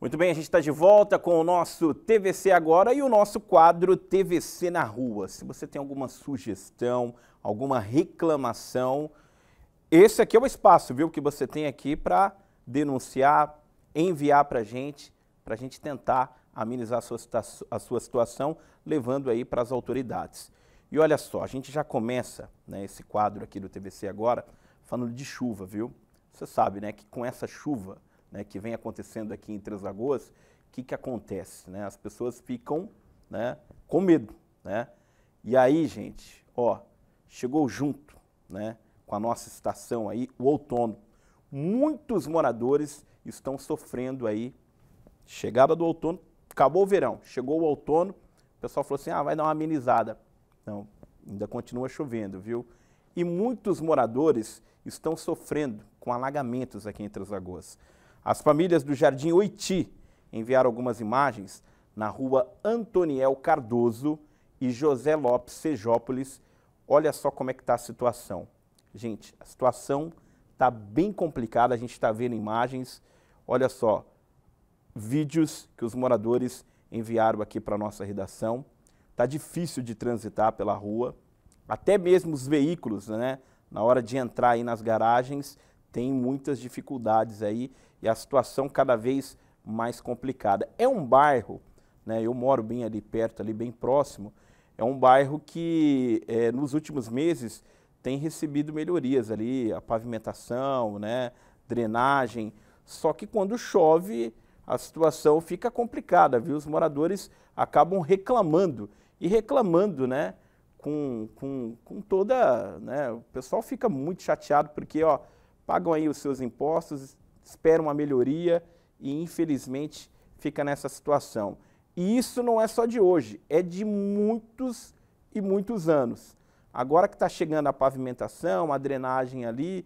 Muito bem, a gente está de volta com o nosso TVC agora e o nosso quadro TVC na Rua. Se você tem alguma sugestão, alguma reclamação, esse aqui é o espaço, viu, que você tem aqui para denunciar, enviar para a gente, para a gente tentar amenizar a sua, a sua situação, levando aí para as autoridades. E olha só, a gente já começa né, esse quadro aqui do TVC agora falando de chuva, viu? Você sabe, né, que com essa chuva né, que vem acontecendo aqui em Três Lagoas, o que, que acontece? Né? As pessoas ficam né, com medo. Né? E aí, gente, ó, chegou junto né, com a nossa estação aí, o outono. Muitos moradores estão sofrendo aí. Chegada do outono, acabou o verão, chegou o outono, o pessoal falou assim, ah, vai dar uma amenizada. Não, ainda continua chovendo, viu? E muitos moradores estão sofrendo com alagamentos aqui em Três Lagoas. As famílias do Jardim Oiti enviaram algumas imagens na rua Antoniel Cardoso e José Lopes Sejópolis. Olha só como é que está a situação. Gente, a situação está bem complicada, a gente está vendo imagens. Olha só, vídeos que os moradores enviaram aqui para a nossa redação. Está difícil de transitar pela rua. Até mesmo os veículos, né? Na hora de entrar aí nas garagens, tem muitas dificuldades aí e a situação cada vez mais complicada. É um bairro, né, eu moro bem ali perto, ali bem próximo, é um bairro que é, nos últimos meses tem recebido melhorias ali, a pavimentação, né, drenagem, só que quando chove a situação fica complicada, viu? Os moradores acabam reclamando e reclamando, né, com, com, com toda, né, o pessoal fica muito chateado porque, ó, pagam aí os seus impostos, espera uma melhoria e infelizmente fica nessa situação. E isso não é só de hoje, é de muitos e muitos anos. Agora que está chegando a pavimentação, a drenagem ali,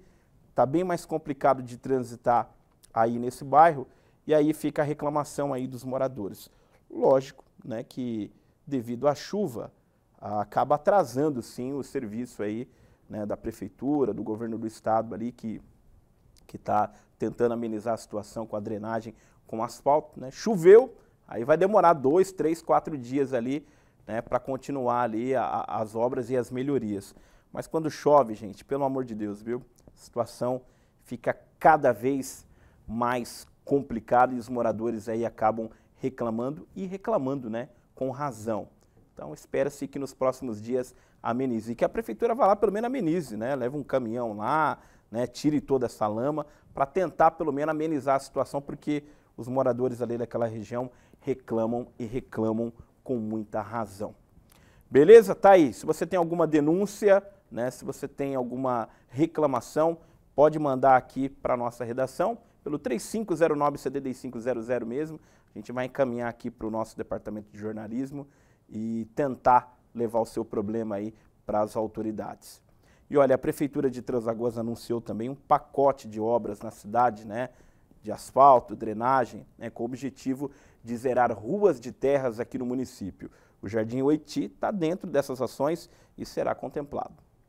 está bem mais complicado de transitar aí nesse bairro, e aí fica a reclamação aí dos moradores. Lógico né, que devido à chuva, acaba atrasando sim o serviço aí né, da prefeitura, do governo do estado ali, que que está tentando amenizar a situação com a drenagem, com asfalto. Né? Choveu, aí vai demorar dois, três, quatro dias ali né, para continuar ali a, a, as obras e as melhorias. Mas quando chove, gente, pelo amor de Deus, viu? A situação fica cada vez mais complicada e os moradores aí acabam reclamando e reclamando, né, com razão. Então espera-se que nos próximos dias amenize, e que a prefeitura vá lá pelo menos amenize, né? Leva um caminhão lá, né, tire toda essa lama, para tentar pelo menos amenizar a situação, porque os moradores ali daquela região reclamam e reclamam com muita razão. Beleza, tá aí. Se você tem alguma denúncia, né, se você tem alguma reclamação, pode mandar aqui para a nossa redação, pelo 3509-7500 mesmo. A gente vai encaminhar aqui para o nosso departamento de jornalismo e tentar levar o seu problema aí para as autoridades. E olha, a Prefeitura de Transagoas anunciou também um pacote de obras na cidade, né? De asfalto, drenagem, né, com o objetivo de zerar ruas de terras aqui no município. O Jardim Oiti está dentro dessas ações e será contemplado.